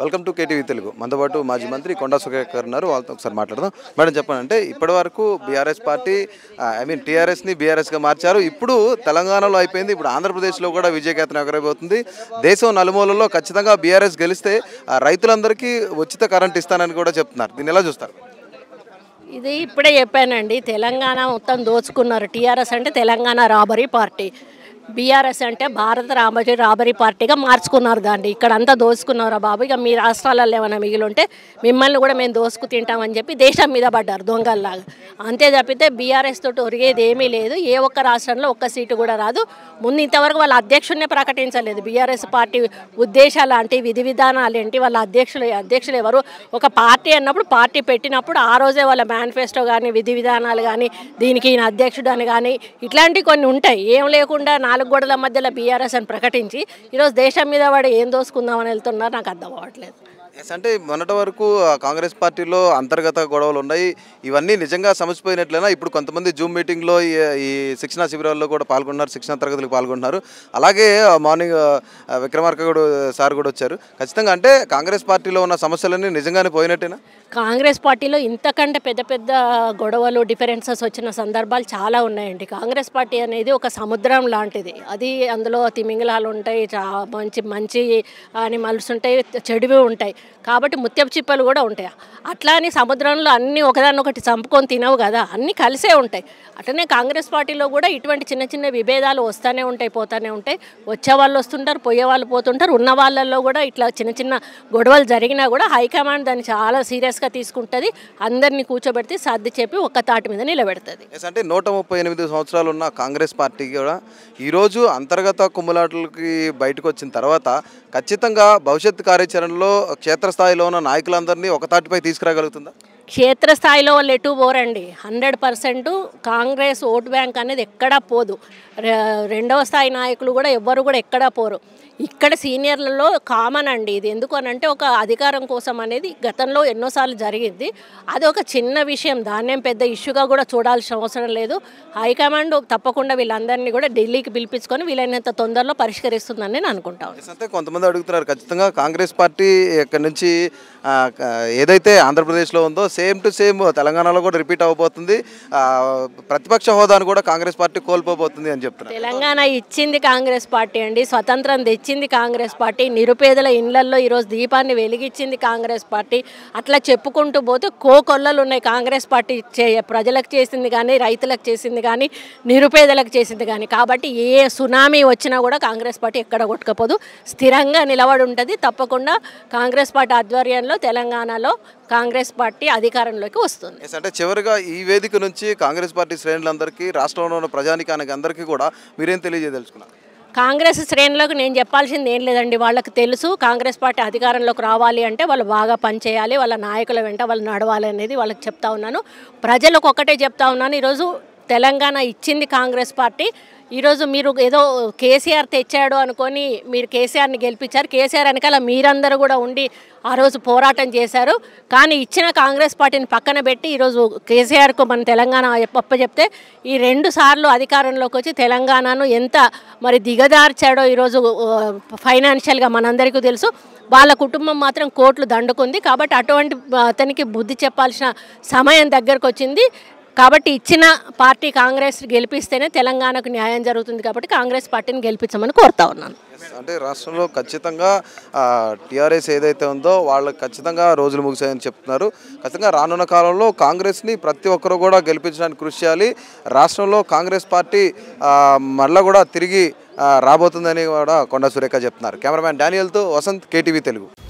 welcome to KTV Telugu మనతో పాటు మాజీ మంత్రి కొండా సుఖేకర్ గారు ఉన్నారు వాళ్ళతో ఒకసారి మాట్లాడదాం మేడం చెప్పండి అంటే ఇప్పటి వరకు బీఆర్ఎస్ పార్టీ ఐ మీన్ టీఆర్ఎస్ని బీఆర్ఎస్గా మార్చారు ఇప్పుడు తెలంగాణలో అయిపోయింది ఇప్పుడు ఆంధ్రప్రదేశ్లో కూడా విజయకేతనం ఎగరబోతుంది దేశం నలుమూలలో ఖచ్చితంగా బీఆర్ఎస్ గెలిస్తే రైతులందరికీ ఉచిత కరెంట్ ఇస్తానని కూడా చెప్తున్నారు దీన్ని ఎలా చూస్తారు ఇది ఇప్పుడే చెప్పానండి తెలంగాణ మొత్తం దోచుకున్నారు టీఆర్ఎస్ అంటే తెలంగాణ రాబరీ పార్టీ బీఆర్ఎస్ అంటే భారత రాబోయే రాబరీ పార్టీగా మార్చుకున్నారు దాన్ని ఇక్కడ అంతా దోసుకున్నారా బాబు ఇక మీ రాష్ట్రాలలో ఏమైనా మిగిలింటే మిమ్మల్ని కూడా మేము దోసుకు తింటామని చెప్పి దేశం మీద పడ్డారు దొంగల్లాగా అంతే తప్పితే బీఆర్ఎస్ తోటి ఒరిగేది ఏమీ లేదు ఏ ఒక్క రాష్ట్రంలో ఒక్క సీటు కూడా రాదు ముందు ఇంతవరకు వాళ్ళ అధ్యక్షుడినే ప్రకటించలేదు బీఆర్ఎస్ పార్టీ ఉద్దేశాలు అంటే విధి విధానాలు ఏంటి వాళ్ళ అధ్యక్షులు అధ్యక్షులు ఎవరు ఒక పార్టీ అన్నప్పుడు పార్టీ పెట్టినప్పుడు ఆ రోజే వాళ్ళ మేనిఫెస్టో కానీ విధి విధానాలు కానీ దీనికి ఈయన అధ్యక్షుడు అని కానీ ఇట్లాంటివి కొన్ని ఉంటాయి ఏం లేకుండా నాలుగు నాలుగు గోడల మధ్యలో బీఆర్ఎస్ అని ప్రకటించి ఈరోజు దేశం మీద వాడు ఏం దోసుకుందామని వెళ్తున్నారు నాకు అర్థం అవ్వట్లేదు ఎస్ అంటే మొన్నటి వరకు కాంగ్రెస్ పార్టీలో అంతర్గత గొడవలు ఉన్నాయి ఇవన్నీ నిజంగా సమసిపోయినట్లయినా ఇప్పుడు కొంతమంది జూమ్ మీటింగ్లో ఈ శిక్షణ శిబిరాల్లో కూడా పాల్గొన్నారు శిక్షణ తరగతులకు పాల్గొన్నారు అలాగే మార్నింగ్ విక్రమార్క సార్ కూడా వచ్చారు ఖచ్చితంగా అంటే కాంగ్రెస్ పార్టీలో ఉన్న సమస్యలన్నీ నిజంగానే పోయినట్టేనా కాంగ్రెస్ పార్టీలో ఇంతకంటే పెద్ద పెద్ద గొడవలు డిఫరెన్సెస్ వచ్చిన సందర్భాలు చాలా ఉన్నాయండి కాంగ్రెస్ పార్టీ అనేది ఒక సముద్రం లాంటిది అది అందులో తిమింగలాలు ఉంటాయి మంచి మంచి యానిమల్స్ ఉంటాయి చెడువి ఉంటాయి కాబట్టి ముత్యపు చిప్పలు కూడా ఉంటాయి అట్లా అని సముద్రంలో అన్నీ ఒకటి చంపుకొని తినవు కదా అన్నీ కలిసే ఉంటాయి అట్లనే కాంగ్రెస్ పార్టీలో కూడా ఇటువంటి చిన్న చిన్న విభేదాలు వస్తూనే ఉంటాయి పోతూనే ఉంటాయి వచ్చే వాళ్ళు వస్తుంటారు పోయే వాళ్ళు పోతుంటారు ఉన్న వాళ్ళల్లో కూడా ఇట్లా చిన్న చిన్న గొడవలు జరిగినా కూడా హైకమాండ్ దాన్ని చాలా సీరియస్గా తీసుకుంటుంది అందరినీ కూర్చోబెడితే సర్ది చెప్పి ఒక్క తాటి మీద నిలబెడుతుంది అంటే నూట ముప్పై ఎనిమిది సంవత్సరాలు ఉన్న కాంగ్రెస్ పార్టీ కూడా ఈరోజు అంతర్గత కుమ్ములాటలకి బయటకు వచ్చిన తర్వాత ఖచ్చితంగా భవిష్యత్ కార్యాచరణలో క్షేత్రస్థాయిలో ఉన్న నాయకులందరినీ ఒక తాటిపై తీసుకురాగలుగుతుందా క్షేత్రస్థాయిలో వాళ్ళు ఎటు పోరండి hundred percent Congress vote bank అనేది ఎక్కడా పోదు రెండవ స్థాయి నాయకులు కూడా ఎవ్వరు కూడా ఎక్కడా పోరు ఇక్కడ సీనియర్లలో కామన్ అండి ఇది ఎందుకు అనంటే ఒక అధికారం కోసం అనేది గతంలో ఎన్నోసార్లు జరిగింది అది ఒక చిన్న విషయం దాన్నేం పెద్ద ఇష్యూగా కూడా చూడాల్సిన అవసరం లేదు హైకమాండ్ తప్పకుండా వీళ్ళందరినీ కూడా ఢిల్లీకి పిలిపించుకొని వీలైనంత తొందరలో పరిష్కరిస్తుందని నేను అనుకుంటాను అయితే కొంతమంది అడుగుతున్నారు ఖచ్చితంగా కాంగ్రెస్ పార్టీ ఇక్కడ నుంచి ఏదైతే ఆంధ్రప్రదేశ్లో ఉందో సేమ్ టు సేమ్ తెలంగాణలో కూడా రిపీట్ అవబోతుంది ప్రతిపక్ష హోదాను కూడా కాంగ్రెస్ పార్టీ కోల్పోబోతుంది అని చెప్తున్నారు తెలంగాణ ఇచ్చింది కాంగ్రెస్ పార్టీ అండి స్వతంత్రం తెచ్చింది కాంగ్రెస్ పార్టీ నిరుపేదల ఇళ్లలో ఈరోజు దీపాన్ని వెలిగించింది కాంగ్రెస్ పార్టీ అట్లా చెప్పుకుంటూ పోతే కోకొల్లలు ఉన్నాయి కాంగ్రెస్ పార్టీ ప్రజలకు చేసింది కానీ రైతులకు చేసింది కానీ నిరుపేదలకు చేసింది కానీ కాబట్టి ఏ సునామీ వచ్చినా కూడా కాంగ్రెస్ పార్టీ ఎక్కడ కొట్టుకపోదు స్థిరంగా నిలబడి ఉంటుంది తప్పకుండా కాంగ్రెస్ పార్టీ ఆధ్వర్యంలో తెలంగాణలో కాంగ్రెస్ పార్టీ అది అధికారంలోకి వస్తుంది అంటే చివరిగా ఈ వేదిక నుంచి కాంగ్రెస్ పార్టీ శ్రేణులందరికీ రాష్ట్రంలో ఉన్న ప్రజానికానికి అందరికీ కూడా మీరేం తెలియజేయదలుచుకున్నారు కాంగ్రెస్ శ్రేణులకు నేను చెప్పాల్సింది ఏం లేదండి వాళ్ళకి తెలుసు కాంగ్రెస్ పార్టీ అధికారంలోకి రావాలి అంటే వాళ్ళు బాగా పనిచేయాలి వాళ్ళ నాయకుల వెంట వాళ్ళు నడవాలి అనేది వాళ్ళకి చెప్తా ఉన్నాను ప్రజలకు ఒకటే చెప్తా ఉన్నాను ఈరోజు తెలంగాణ ఇచ్చింది కాంగ్రెస్ పార్టీ ఈరోజు మీరు ఏదో కేసీఆర్ తెచ్చాడు అనుకొని మీరు కేసీఆర్ని గెలిపించారు కేసీఆర్ వెనకాల మీరందరూ కూడా ఉండి ఆ రోజు పోరాటం చేశారు కానీ ఇచ్చిన కాంగ్రెస్ పార్టీని పక్కన పెట్టి ఈరోజు కేసీఆర్కు మన తెలంగాణ అప్పచెప్తే ఈ రెండు సార్లు అధికారంలోకి వచ్చి తెలంగాణను ఎంత మరి దిగదార్చాడో ఈరోజు ఫైనాన్షియల్గా మనందరికీ తెలుసు వాళ్ళ కుటుంబం మాత్రం కోట్లు దండుకుంది కాబట్టి అటువంటి అతనికి బుద్ధి చెప్పాల్సిన సమయం దగ్గరకు వచ్చింది కాబట్టి ఇచ్చిన పార్టీ కాంగ్రెస్ గెలిపిస్తేనే తెలంగాణకు న్యాయం జరుగుతుంది కాబట్టి కాంగ్రెస్ పార్టీని గెలిపించమని కోరుతా ఉన్నాను అంటే రాష్ట్రంలో ఖచ్చితంగా టీఆర్ఎస్ ఏదైతే ఉందో వాళ్ళకి ఖచ్చితంగా రోజులు ముగిసాయని చెప్తున్నారు ఖచ్చితంగా రానున్న కాలంలో కాంగ్రెస్ని ప్రతి ఒక్కరు కూడా గెలిపించడానికి కృషి చేయాలి రాష్ట్రంలో కాంగ్రెస్ పార్టీ మళ్ళీ కూడా తిరిగి రాబోతుందని కూడా కొండ సురేఖ చెప్తున్నారు కెమెరామ్యాన్ డానియల్తో వసంత్ కేటీవీ తెలుగు